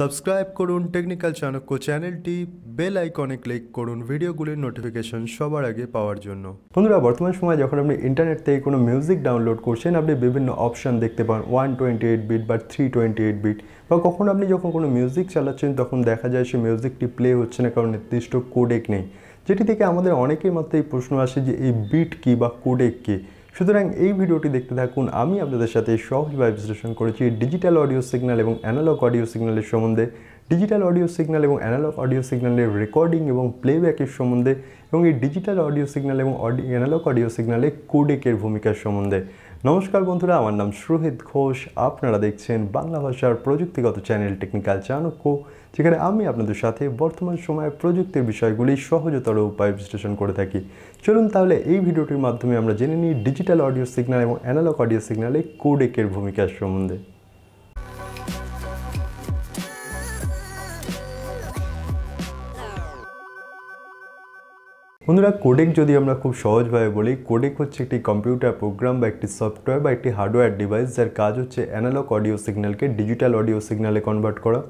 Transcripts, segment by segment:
subscribe করুন technical Chanakya চ্যানেলটি bell আইকনে ক্লিক করুন ভিডিওগুলির নোটিফিকেশন সবার আগে পাওয়ার জন্য বন্ধুরা বর্তমান সময় যখন আপনি ইন্টারনেট থেকে কোনো মিউজিক ডাউনলোড করছেন আপনি বিভিন্ন অপশান দেখতে পান ওয়ান টোয়েন্টি এইট বিট বা থ্রি টোয়েন্টি এইট বিট বা কখন আপনি যখন কোনো মিউজিক চালাচ্ছেন তখন দেখা যায় সে মিউজিকটি প্লে হচ্ছে না কারণ নির্দিষ্ট কোডেক নেই যেটি থেকে আমাদের অনেকের মাত্র এই প্রশ্ন আসে যে এই বিট কী বা কোডেক কী সুতরাং এই ভিডিওটি দেখতে থাকুন আমি আপনাদের সাথে সহজভাবে বিশ্লেষণ করেছি ডিজিটাল অডিও সিগন্যাল এবং অ্যানালগ অডিও সিগন্যালের সম্বন্ধে ডিজিটাল অডিও সিগন্যাল এবং অ্যানালগ অডিও সিগন্যালের রেকর্ডিং এবং প্লেব্যাকের সম্বন্ধে এবং এই ডিজিটাল অডিও সিগন্যাল এবং অডিও অ্যানালগ অডিও সিগন্যালে কোডেকের ভূমিকার সম্বন্ধে নমস্কার বন্ধুরা আমার নাম সুহিত ঘোষ আপনারা দেখছেন বাংলা ভাষার প্রযুক্তিগত চ্যানেল টেকনিক্যাল চাণক্য যেখানে আমি আপনাদের সাথে বর্তমান সময়ে প্রযুক্তির বিষয়গুলি সহজতর উপায় বিশ্লেষণ করে থাকি চলুন তাহলে এই ভিডিওটির মাধ্যমে আমরা জেনে নিই ডিজিটাল অডিও সিগনাল এবং অ্যানালগ অডিও সিগনালে কোডেকের ভূমিকা সম্বন্ধে বন্ধুরা কোডেক যদি আমরা খুব সহজভাবে বলি কোডেক হচ্ছে একটি কম্পিউটার প্রোগ্রাম বা একটি সফটওয়্যার বা একটি হার্ডওয়্যার ডিভাইস যার কাজ হচ্ছে অ্যানালগ অডিও সিগন্যালকে ডিজিটাল অডিও সিগন্যালে কনভার্ট করা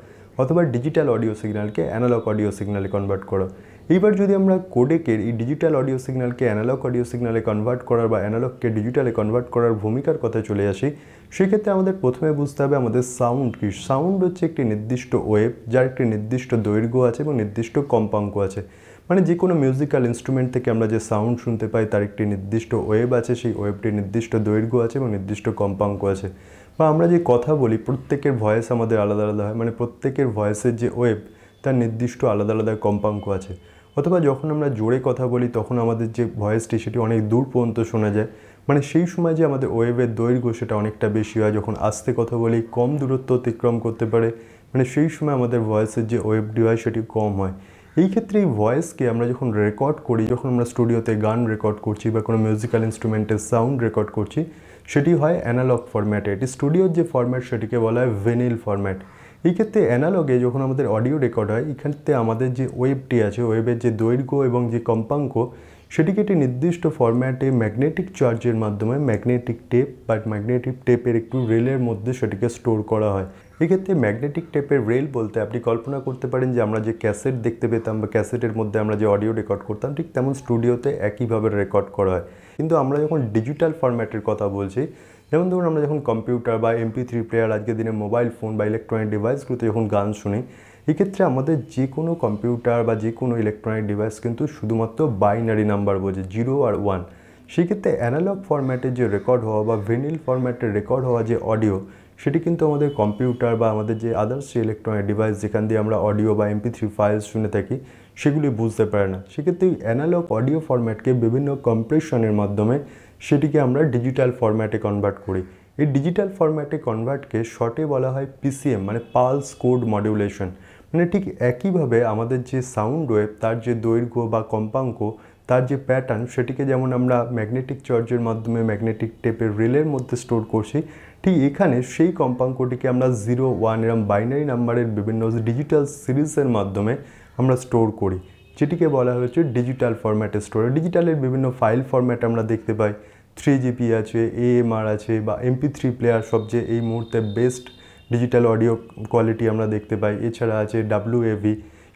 অথবা ডিজিটাল অডিও সিগন্যালকে অ্যানালগ অডিও সিগন্যালে কনভার্ট করা এইবার যদি আমরা কোডেকের এই ডিজিটাল অডিও সিগন্যালকে অ্যানালগ অডিও সিগন্যালে কনভার্ট করার বা অ্যানালগকে ডিজিটালে কনভার্ট করার ভূমিকার কথা চলে আসি সেক্ষেত্রে আমাদের প্রথমে বুঝতে হবে আমাদের সাউন্ড কি সাউন্ড হচ্ছে একটি নির্দিষ্ট ওয়েব যার একটি নির্দিষ্ট দৈর্ঘ্য আছে এবং নির্দিষ্ট কম্পাঙ্ক আছে মানে যে কোনো মিউজিক্যাল ইনস্ট্রুমেন্ট থেকে আমরা যে সাউন্ড শুনতে পাই তার একটি নির্দিষ্ট ওয়েব আছে সেই ওয়েবটির নির্দিষ্ট দৈর্ঘ্য আছে এবং নির্দিষ্ট কম্পাঙ্ক আছে বা আমরা যে কথা বলি প্রত্যেকের ভয়েস আমাদের আলাদা আলাদা হয় মানে প্রত্যেকের ভয়েসের যে ওয়েব তার নির্দিষ্ট আলাদা আলাদা কম্পাঙ্ক আছে অথবা যখন আমরা জোরে কথা বলি তখন আমাদের যে ভয়েসটি সেটি অনেক দূর পর্যন্ত শোনা যায় মানে সেই সময় যে আমাদের ওয়েবের দৈর্ঘ্য সেটা অনেকটা বেশি হয় যখন আস্তে কথা বলি কম দূরত্ব অতিক্রম করতে পারে মানে সেই সময় আমাদের ভয়েসের যে ওয়েবটি হয় সেটি কম হয় এই ক্ষেত্রে এই ভয়েসকে আমরা যখন রেকর্ড করি যখন আমরা স্টুডিওতে গান রেকর্ড করছি বা কোনো মিউজিক্যাল ইনস্ট্রুমেন্টের সাউন্ড রেকর্ড করছি সেটি হয় অ্যানালগ ফরম্যাটে এটি স্টুডিওর যে ফরম্যাট সেটিকে বলা হয় ভেনিল ফরম্যাট এই ক্ষেত্রে অ্যানালগে যখন আমাদের অডিও রেকর্ড হয় এখানতে আমাদের যে ওয়েবটি আছে ওয়েবের যে দৈর্ঘ্য এবং যে কম্পাঙ্ক সেটিকে একটি নির্দিষ্ট ফরম্যাটে ম্যাগনেটিক চার্জের মাধ্যমে ম্যাগনেটিক টেপ বা ম্যাগনেটিক টেপের একটু রেলের মধ্যে সেটিকে স্টোর করা হয় এক্ষেত্রে ম্যাগনেটিক টেপের রেল বলতে আপনি কল্পনা করতে পারেন যে আমরা যে ক্যাসেট দেখতে পেতাম বা ক্যাসেটের মধ্যে আমরা যে অডিও রেকর্ড করতাম ঠিক তেমন স্টুডিওতে একইভাবে রেকর্ড করা হয় কিন্তু আমরা যখন ডিজিটাল ফরম্যাটের কথা বলছি যেমন ধরুন আমরা যখন কম্পিউটার বা এমপি থ্রি প্লেয়ার আজকের দিনে মোবাইল ফোন বা ইলেকট্রনিক ডিভাইসগুলোতে যখন গান শুনি এক্ষেত্রে আমাদের যে কোনো কম্পিউটার বা যে কোনো ইলেকট্রনিক ডিভাইস কিন্তু শুধুমাত্র বাইনারি নাম্বার বোঝে জিরো আর ওয়ান সেক্ষেত্রে অ্যানালগ ফরম্যাটের যে রেকর্ড হওয়া বা ভেনিল ফরম্যাটের রেকর্ড হওয়া যে অডিও সেটি কিন্তু আমাদের কম্পিউটার বা আমাদের যে আদার্স যে ইলেকট্রনিক ডিভাইস যেখান দিয়ে আমরা অডিও বা এমপি থ্রি ফাইলস শুনে থাকি সেগুলি বুঝতে পারে না সেক্ষেত্রে অ্যানালগ অডিও ফরম্যাটকে বিভিন্ন কম্প্রেশনের মাধ্যমে সেটিকে আমরা ডিজিটাল ফরম্যাটে কনভার্ট করি এই ডিজিটাল ফরম্যাটে কনভার্টকে শর্টে বলা হয় পিসিএম মানে পালস কোড মডিউলেশন মানে ঠিক একইভাবে আমাদের যে সাউন্ড ওয়েভ তার যে দৈর্ঘ্য বা কম্পাঙ্ক তার যে প্যাটার্ন সেটিকে যেমন আমরা ম্যাগনেটিক চার্জের মাধ্যমে ম্যাগনেটিক টেপের রেলের মধ্যে স্টোর করছি ঠিক এখানে সেই কম্পাঙ্কটিকে আমরা জিরো ওয়ান এরম বাইনারি নাম্বারের বিভিন্ন ডিজিটাল সিরিজের মাধ্যমে আমরা স্টোর করি যেটিকে বলা হয়েছে ডিজিটাল ফরম্যাটে স্টোর ডিজিটালের বিভিন্ন ফাইল ফরম্যাট আমরা দেখতে পাই থ্রি জিপি আছে এএমআর আছে বা এমপি থ্রি প্লেয়ার সবচেয়ে এই মুহূর্তে বেস্ট ডিজিটাল অডিও কোয়ালিটি আমরা দেখতে পাই এছাড়া আছে ডাব্লু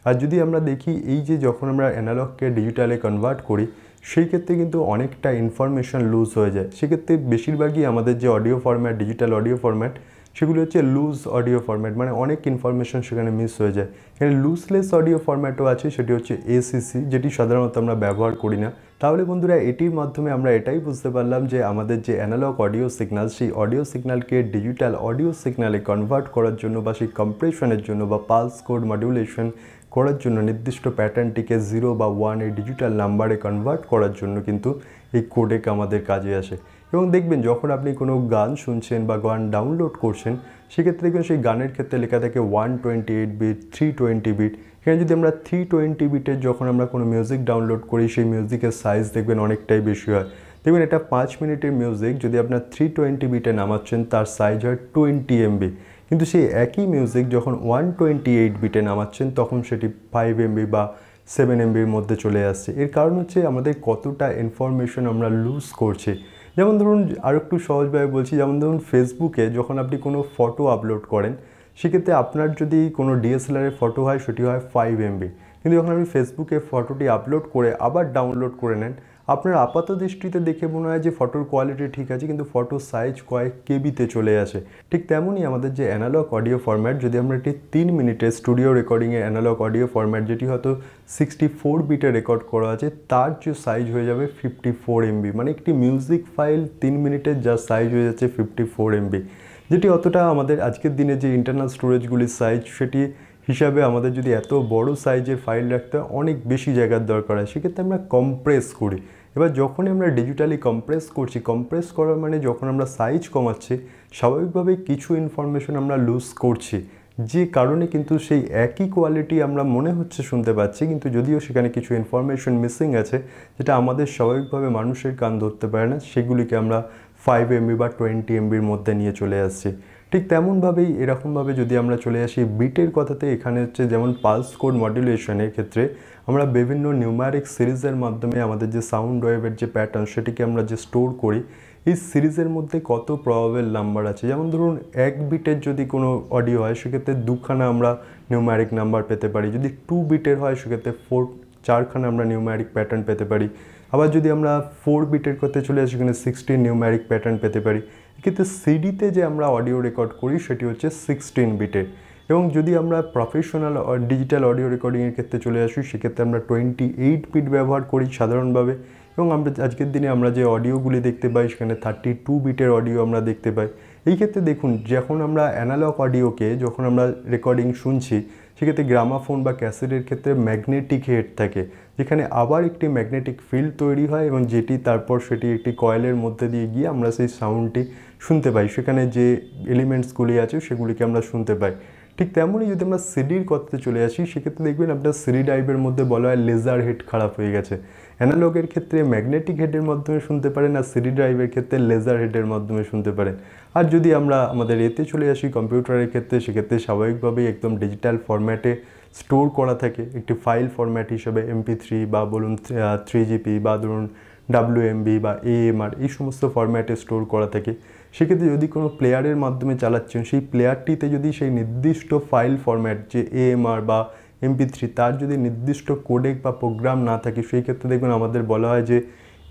আর যদি আমরা দেখি এই যে যখন আমরা অ্যানালগকে ডিজিটালে কনভার্ট করি সেই ক্ষেত্রে কিন্তু অনেকটা ইনফরমেশান লুজ হয়ে যায় সেক্ষেত্রে বেশিরভাগই আমাদের যে audio format digital audio format সেগুলো হচ্ছে লুজ অডিও ফর্ম্যাট মানে অনেক ইনফরমেশন সেখানে মিস হয়ে যায় এখানে লুজলেস অডিও ফর্ম্যাটও আছে সেটি হচ্ছে এসিসি যেটি সাধারণত আমরা ব্যবহার করি না তাহলে বন্ধুরা এটির মাধ্যমে আমরা এটাই বুঝতে পারলাম যে আমাদের যে অ্যানালগ অডিও সিগনাল সেই অডিও সিগনালকে ডিজিটাল অডিও সিগনালে কনভার্ট করার জন্য বা সেই কম্প্রেশনের জন্য বা পালস কোড মডিউলেশন করার জন্য নির্দিষ্ট প্যাটার্নটিকে জিরো বা ওয়ানে ডিজিটাল নাম্বারে কনভার্ট করার জন্য কিন্তু এই কোডেক আমাদের কাজে আসে এবং দেখবেন যখন আপনি কোনো গান শুনছেন বা গান ডাউনলোড করছেন সেক্ষেত্রে কিন্তু সেই গানের ক্ষেত্রে লেখা থাকে one twenty eight bit three twenty bit এখানে যদি আমরা থ্রি টোয়েন্টি বিটের যখন আমরা কোনো মিউজিক ডাউনলোড করি সেই মিউজিকের সাইজ দেখবেন অনেকটাই বেশি হয় দেখবেন এটা পাঁচ মিনিটের মিউজিক যদি আপনার থ্রি টোয়েন্টি বিটে নামাচ্ছেন তার সাইজ হয় টোয়েন্টি এমবি কিন্তু সেই একই মিউজিক যখন ওয়ান টোয়েন্টি এইট বিটে নামাচ্ছেন তখন সেটি ফাইভ এমবি বা সেভেন এমবির মধ্যে চলে আসছে এর কারণ হচ্ছে আমাদের কতটা ইনফরমেশন আমরা লুজ করছি যেমন ধরুন আরও একটু সহজভাবে বলছি যেমন ধরুন ফেসবুকে যখন আপনি কোনো ফটো আপলোড করেন সেক্ষেত্রে আপনার যদি কোনো ডিএসএলআরের ফটো হয় সেটি হয় ফাইভ এমবি কিন্তু যখন আপনি ফেসবুকে ফটোটি আপলোড করে আবার ডাউনলোড করে নেন আপনার আপাত দৃষ্টিতে দেখে মনে হয় যে ফটোর কোয়ালিটি ঠিক আছে কিন্তু ফটোর সাইজ কয়েক কেবিতে চলে আসে ঠিক তেমনই আমাদের যে অ্যানালগ অডিও ফরম্যাট যদি আমরা একটি তিন মিনিটের স্টুডিও রেকর্ডিংয়ে অ্যানালগ অডিও ফরম্যাট যেটি হয়তো সিক্সটি ফোর বিটে রেকর্ড করা আছে তার যে সাইজ হয়ে যাবে ফিফটি ফোর এমবি মানে একটি মিউজিক ফাইল তিন মিনিটের যা সাইজ হয়ে যাচ্ছে ফিফটি ফোর এমবি যেটি অতটা আমাদের আজকের দিনে যে ইন্টারনাল স্টোরেজগুলির সাইজ সেটি হিসাবে আমাদের যদি এত বড় সাইজের ফাইল রাখতে অনেক বেশি জায়গার দরকার হয় সেক্ষেত্রে আমরা কম্প্রেস করি এবার যখনই আমরা ডিজিটালি কম্প্রেস করছি কম্প্রেস করা মানে যখন আমরা সাইজ কমাচ্ছি স্বাভাবিকভাবে কিছু ইনফরমেশন আমরা লুজ করছি যে কারণে কিন্তু সেই একই কোয়ালিটি আমরা মনে হচ্ছে শুনতে পাচ্ছি কিন্তু যদিও সেখানে কিছু ইনফরমেশন মিসিং আছে যেটা আমাদের স্বাভাবিকভাবে মানুষের কান ধরতে পারে না সেগুলিকে আমরা ফাইভ এমবি বা টোয়েন্টি এমবির মধ্যে নিয়ে চলে আসছি ঠিক তেমনভাবেই এরকমভাবে যদি আমরা চলে আসি বিটের কথাতে এখানে হচ্ছে যেমন পালস কোড মডুলেশনের ক্ষেত্রে আমরা বিভিন্ন নিউমারিক সিরিজের মাধ্যমে আমাদের যে সাউন্ড ওয়েভের যে প্যাটার্ন সেটিকে আমরা যে স্টোর করি এই সিরিজের মধ্যে কত প্রভাবের নাম্বার আছে যেমন ধরুন এক বিটের যদি কোনো অডিও হয় সেক্ষেত্রে দুখানা আমরা নিউমারিক নাম্বার পেতে পারি যদি টু বিটের হয় সেক্ষেত্রে ফোর চারখানা আমরা নিউম্যারিক প্যাটার্ন পেতে পারি আবার যদি আমরা ফোর বিটের করতে চলে আসি সেখানে সিক্সটিন নিউম্যারিক প্যাটার্ন পেতে পারি কিন্তু সিডিতে যে আমরা অডিও রেকর্ড করি সেটি হচ্ছে সিক্সটিন বিটের এবং যদি আমরা প্রফেশনাল ডিজিটাল অডিও রেকর্ডিংয়ের ক্ষেত্রে চলে আসি সেক্ষেত্রে আমরা টোয়েন্টি এইট বিট ব্যবহার করি সাধারণভাবে এবং আমরা আজকের দিনে আমরা যে অডিওগুলি দেখতে পাই সেখানে থার্টি টু বিটের অডিও আমরা দেখতে পাই এই ক্ষেত্রে দেখুন যখন আমরা অ্যানালগ অডিওকে যখন আমরা রেকর্ডিং শুনছি সেক্ষেত্রে গ্রামাফোন বা ক্যাসেটের ক্ষেত্রে ম্যাগনেটিক হেড থাকে যেখানে আবার একটি ম্যাগনেটিক ফিল্ড তৈরি হয় এবং যেটি তারপর সেটি একটি কয়েলের মধ্যে দিয়ে গিয়ে আমরা সেই সাউন্ডটি শুনতে পাই সেখানে যে এলিমেন্টসগুলি আছে সেগুলিকে আমরা শুনতে পাই ঠিক তেমনই যদি আমরা সিডির কথাতে চলে আসি সেক্ষেত্রে দেখবেন আপনার সিডি ডাইভের মধ্যে বলা হয় লেজার হেড খারাপ হয়ে গেছে অ্যানালগের ক্ষেত্রে ম্যাগনেটিক হেডের মাধ্যমে শুনতে পারেন আর সিডি ড্রাইভের ক্ষেত্রে লেজার হেডের মাধ্যমে শুনতে পারেন আর যদি আমরা আমাদের এতে চলে আসি কম্পিউটারের ক্ষেত্রে সেক্ষেত্রে স্বাভাবিকভাবেই একদম ডিজিটাল ফরম্যাটে স্টোর করা থাকে একটি ফাইল ফরম্যাট হিসেবে এমপি থ্রি বা বলুন থ্রি জিপি বা ধরুন ডাব্লিউ বা এএমআর এই সমস্ত ফরম্যাটে স্টোর করা থাকে সেক্ষেত্রে যদি কোনো প্লেয়ারের মাধ্যমে চালাচ্ছেন সেই প্লেয়ারটিতে যদি সেই নির্দিষ্ট ফাইল ফরম্যাট যে এএমআর বা এমপি থ্রি তার যদি নির্দিষ্ট কোডেক বা প্রোগ্রাম না থাকে সেই ক্ষেত্রে দেখবেন আমাদের বলা হয় যে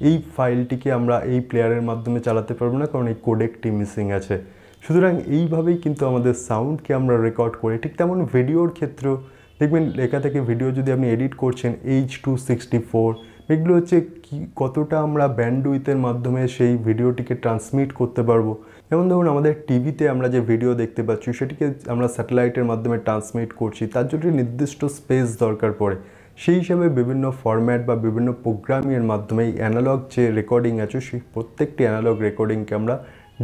এই ফাইলটিকে আমরা এই প্লেয়ারের মাধ্যমে চালাতে পারবো না কারণ এই কোডেকটি মিসিং আছে সুতরাং এইভাবেই কিন্তু আমাদের সাউন্ডকে আমরা রেকর্ড করি ঠিক তেমন ভিডিওর ক্ষেত্রেও দেখবেন লেখা থেকে ভিডিও যদি আপনি এডিট করছেন এইচ টু সিক্সটি ফোর এগুলো হচ্ছে কি কতটা আমরা ব্যান্ডউইথের মাধ্যমে সেই ভিডিওটিকে ট্রান্সমিট করতে পারবো যেমন ধরুন আমাদের টিভিতে আমরা যে ভিডিও দেখতে পাচ্ছি সেটিকে আমরা স্যাটেলাইটের মাধ্যমে ট্রান্সমিট করছি তার জন্য নির্দিষ্ট স্পেস দরকার পড়ে সেই হিসাবে বিভিন্ন ফরম্যাট বা বিভিন্ন প্রোগ্রামের মাধ্যমে এই অ্যানালগ যে রেকর্ডিং আছে সেই প্রত্যেকটি অ্যানালগ রেকর্ডিংকে আমরা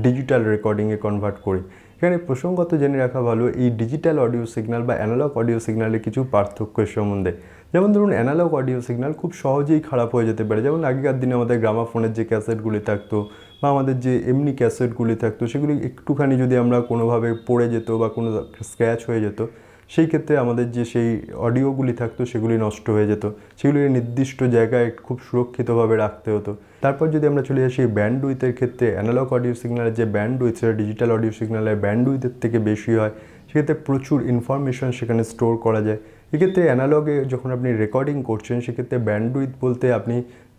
ডিজিটাল রেকর্ডিংয়ে কনভার্ট করি এখানে প্রসঙ্গত জেনে রাখা ভালো এই ডিজিটাল অডিও সিগনাল বা অ্যানালগ অডিও সিগনালে কিছু পার্থক্যের সম্বন্ধে যেমন ধরুন অ্যানালগ অডিও সিগনাল খুব সহজেই খারাপ হয়ে যেতে পারে যেমন আগেকার দিনে আমাদের গ্রামাফোনের যে ক্যাসেটগুলি থাকতো বা আমাদের যে এমনি ক্যাসেটগুলি থাকতো সেগুলি একটুখানি যদি আমরা কোনোভাবে পড়ে যেত বা কোনো স্ক্র্যাচ হয়ে যেত সেই ক্ষেত্রে আমাদের যে সেই অডিওগুলি থাকতো সেগুলি নষ্ট হয়ে যেত সেগুলি নির্দিষ্ট জায়গায় খুব সুরক্ষিতভাবে রাখতে হতো তারপর যদি আমরা চলে যাই সেই ব্যান্ড উইথের ক্ষেত্রে অ্যানালগ অডিও সিগনালের যে ব্যান্ড উইথ সেটা ডিজিটাল অডিও সিগনালের ব্যান্ড উইথের থেকে বেশি হয় সেক্ষেত্রে প্রচুর ইনফরমেশন সেখানে স্টোর করা যায় এক্ষেত্রে অ্যানালগে যখন আপনি রেকর্ডিং করছেন সেক্ষেত্রে ব্যান্ডউইথ বলতে আপনি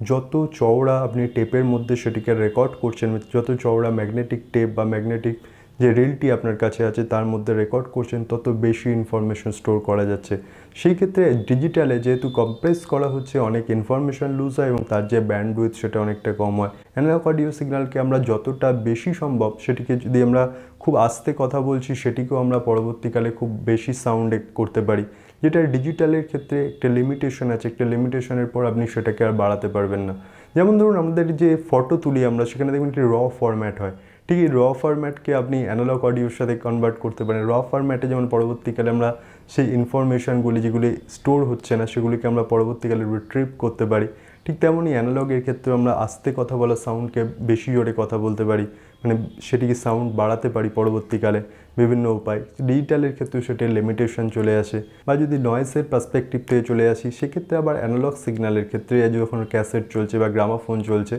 যত চওড়া আপনি টেপের মধ্যে সেটিকে রেকর্ড করছেন যত চওড়া ম্যাগনেটিক টেপ বা ম্যাগনেটিক যে রিলটি আপনার কাছে আছে তার মধ্যে রেকর্ড করছেন তত বেশি ইনফরমেশন স্টোর করা যাচ্ছে সেই ক্ষেত্রে ডিজিটালে যেহেতু কম্প্রেস করা হচ্ছে অনেক ইনফরমেশন লুজ হয় এবং তার যে ব্যান্ডউইথ সেটা অনেকটা কম হয় অ্যানালগ অডিও সিগন্যালকে আমরা যতটা বেশি সম্ভব সেটিকে যদি আমরা খুব আস্তে কথা বলছি সেটিকেও আমরা পরবর্তীকালে খুব বেশি সাউন্ডে করতে পারি যেটা ডিজিটালের ক্ষেত্রে একটা লিমিটেশন আছে একটা লিমিটেশনের পর আপনি সেটাকে আর বাড়াতে পারবেন না যেমন ধরুন আমাদের যে ফটো তুলি আমরা সেখানে দেখবেন একটি র ফরম্যাট হয় ঠিক এই র ফরম্যাটকে আপনি অ্যানালগ অডিওর সাথে কনভার্ট করতে পারেন র ফরম্যাটে যেমন পরবর্তীকালে আমরা সেই ইনফরমেশানগুলি যেগুলি স্টোর হচ্ছে না সেগুলিকে আমরা পরবর্তীকালে রিট্রিভ করতে পারি ঠিক তেমনই অ্যানালগের ক্ষেত্রে আমরা আস্তে কথা বলা সাউন্ডকে বেশি জোরে কথা বলতে পারি মানে সেটিকে সাউন্ড বাড়াতে পারি পরবর্তীকালে বিভিন্ন উপায় ডিজিটালের ক্ষেত্রে সেটির লিমিটেশন চলে আসে বা যদি নয়েসের পার্সপেকটিভ থেকে চলে আসি সেক্ষেত্রে আবার অ্যানালগ সিগন্যালের ক্ষেত্রে যখন ক্যাসেট চলছে বা গ্রামাফোন চলছে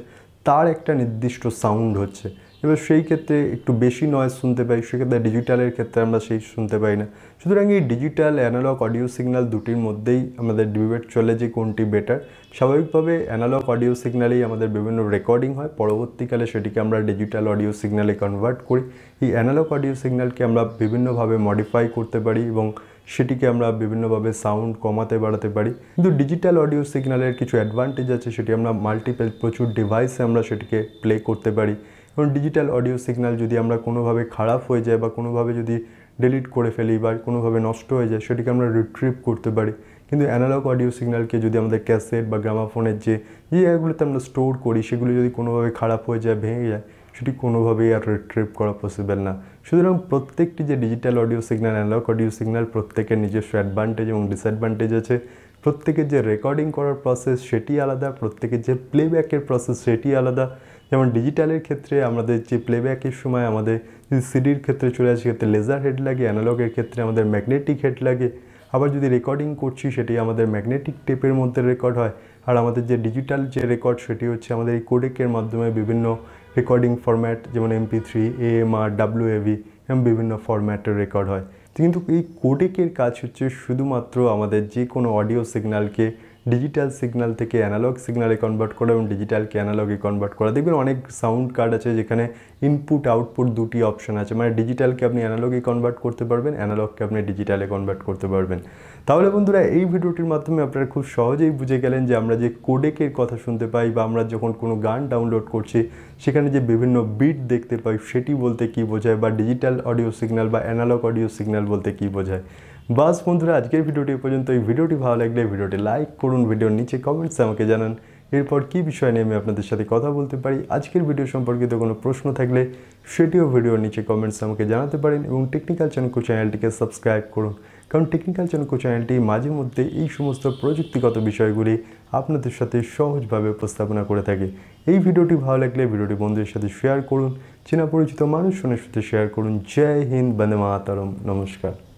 তার একটা নির্দিষ্ট সাউন্ড হচ্ছে এবার সেই ক্ষেত্রে একটু বেশি নয়েজ শুনতে পাই সেক্ষেত্রে ডিজিটালের ক্ষেত্রে আমরা সেই শুনতে পাই না সুতরাং এই ডিজিটাল অ্যানালগ অডিও সিগনাল দুটির মধ্যেই আমাদের ডিবেট চলে যে কোনটি বেটার স্বাভাবিকভাবে অ্যানালগ অডিও সিগনালেই আমাদের বিভিন্ন রেকর্ডিং হয় পরবর্তীকালে সেটিকে আমরা ডিজিটাল অডিও সিগনালে কনভার্ট করি এই অ্যানালগ অডিও সিগনালকে আমরা বিভিন্নভাবে মডিফাই করতে পারি এবং সেটিকে আমরা বিভিন্নভাবে সাউন্ড কমাতে বাড়াতে পারি কিন্তু ডিজিটাল অডিও সিগনালের কিছু অ্যাডভান্টেজ আছে সেটি আমরা মাল্টিপেল প্রচুর ডিভাইসে আমরা সেটিকে প্লে করতে পারি এবং ডিজিটাল অডিও সিগন্যাল যদি আমরা কোনোভাবে খারাপ হয়ে যায় বা কোনোভাবে যদি ডিলিট করে ফেলি বা কোনোভাবে নষ্ট হয়ে যায় সেটিকে আমরা রিট্রিভ করতে পারি কিন্তু অ্যানালগ অডিও সিগন্যালকে যদি আমাদের ক্যাসেট বা গ্রামাফোনের যে জায়গাগুলোতে আমরা স্টোর করি সেগুলি যদি কোনোভাবে খারাপ হয়ে যায় ভেঙে যায় সেটি কোনোভাবেই আর রিট্রিভ করা পসিবল না সুতরাং প্রত্যেকটি যে digital audio signal analogue audio signal প্রত্যেকের নিজস্ব অ্যাডভান্টেজ এবং ডিসঅ্যাডভান্টেজ আছে প্রত্যেকের যে রেকর্ডিং করার প্রসেস সেটি আলাদা প্রত্যেকের যে প্লেব্যাকের প্রসেস সেটি আলাদা যেমন ডিজিটালের ক্ষেত্রে আমাদের যে প্লেব্যাকের সময় আমাদের সিডির ক্ষেত্রে চলে আসে ক্ষেত্রে লেজার হেড লাগে অ্যানালগের ক্ষেত্রে আমাদের ম্যাগনেটিক হেড লাগে আবার যদি রেকর্ডিং করছি সেটি আমাদের ম্যাগনেটিক টেপের মধ্যে রেকর্ড হয় আর আমাদের যে ডিজিটাল যে রেকর্ড সেটি হচ্ছে আমাদের এই কোডেকের মাধ্যমে বিভিন্ন রেকর্ডিং ফরম্যাট যেমন MP three AMR W AV এবং বিভিন্ন ফরম্যাটের রেকর্ড হয় কিন্তু এই কোডেকের কাজ হচ্ছে শুধুমাত্র আমাদের যে কোনো অডিও সিগন্যালকে ডিজিটাল সিগনাল থেকে অ্যানালগ সিগনালে কনভার্ট করা এবং ডিজিটালকে অ্যানালগে কনভার্ট করা দেখবেন অনেক সাউন্ড কার্ড আছে যেখানে ইনপুট আউটপুট দুটি অপশান আছে মানে ডিজিটালকে আপনি অ্যানালগে কনভার্ট করতে পারবেন অ্যানালগকে আপনি ডিজিটালে কনভার্ট করতে পারবেন তাহলে বন্ধুরা এই ভিডিওটির মাধ্যমে আপনারা খুব সহজেই বুঝে গেলেন যে আমরা যে কোডেকের কথা শুনতে পাই বা আমরা যখন কোনো গান ডাউনলোড করছি সেখানে যে বিভিন্ন বিট দেখতে পাই সেটি বলতে কি বোঝায় বা ডিজিটাল অডিও সিগনাল বা অ্যানালগ অডিও সিগনাল বলতে কি বোঝায় বাস বন্ধুরা আজকের ভিডিওটি পর্যন্ত এই ভিডিওটি ভালো লাগলে ভিডিওটি লাইক করুন ভিডিওর নিচে কমেন্টসে আমাকে জানান এরপর কি বিষয় নিয়ে আমি আপনাদের সাথে কথা বলতে পারি আজকের ভিডিও সম্পর্কিত কোনো প্রশ্ন থাকলে সেটিও ভিডিওর নিচে কমেন্টস আমাকে জানাতে পারেন এবং টেকনিক্যাল চানকু চ্যানেলটিকে সাবস্ক্রাইব করুন কারণ টেকনিক্যাল চানকু চ্যানেলটি মাঝে মধ্যে এই সমস্ত প্রযুক্তিগত বিষয়গুলি আপনাদের সাথে সহজভাবে উপস্থাপনা করে থাকে এই ভিডিওটি ভালো লাগলে ভিডিওটি বন্ধুদের সাথে শেয়ার করুন চেনা পরিচিত মানুষ সাথে শেয়ার করুন জয় হিন্দ বন্দে মাতারম নমস্কার